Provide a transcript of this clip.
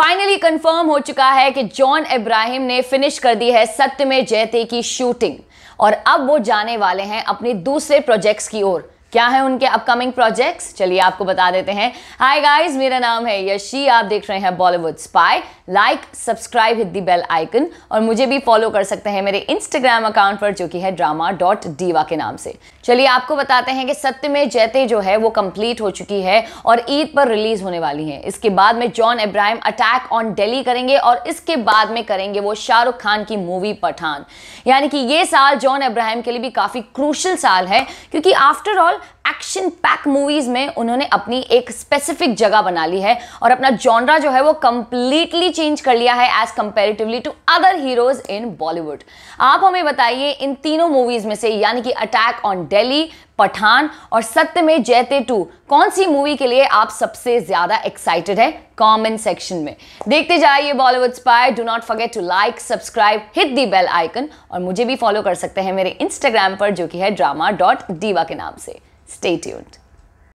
Finally confirm हो चुका है कि जॉन इब्राहिम ने फिनिश कर दी है सत्य में जयते की शूटिंग और अब वो जाने वाले हैं अपने दूसरे प्रोजेक्ट्स की ओर क्या है उनके अपकमिंग प्रोजेक्ट्स चलिए आपको बता देते हैं हाय गाइस मेरा नाम है यशी आप देख रहे हैं Bollywood spy like subscribe hit the bell icon और मुझे भी फॉलो कर सकते हैं मेरे इंस्टाग्राम अकाउंट पर जो कि है ड्रामा डॉट डीवा के नाम से चलिए आपको बताते हैं कि सत्य में जैते जो है वो कंप्लीट हो चुकी है और ईद पर रिलीज होने वाली है इसके बाद में John Abraham attack on daily करेंगे और इसके बाद में करेंगे वो शाहरुख खान की मूवी पठान यानी कि ये साल जॉन इब्राहिम के लिए भी काफी क्रूशल साल है क्योंकि after all action pack movies में उन्होंने अपनी एक स्पेसिफिक जगह बना ली है और अपना जॉनरा जो है वो कंप्लीटली चेंज कर लिया है as comparatively to other heroes in Bollywood आप हमें बताइए इन तीनों मूवीज में से यानी कि अटैक ऑन डेली पठान और सत्य में जयते टू कौन सी मूवी के लिए आप सबसे ज्यादा एक्साइटेड है कमेंट सेक्शन में देखते जाइए Bollywood spy do not forget to like subscribe hit the bell icon और मुझे भी फॉलो कर सकते हैं मेरे इंस्टाग्राम पर जो कि है ड्रामा डॉट डीवा के नाम से Stay tuned.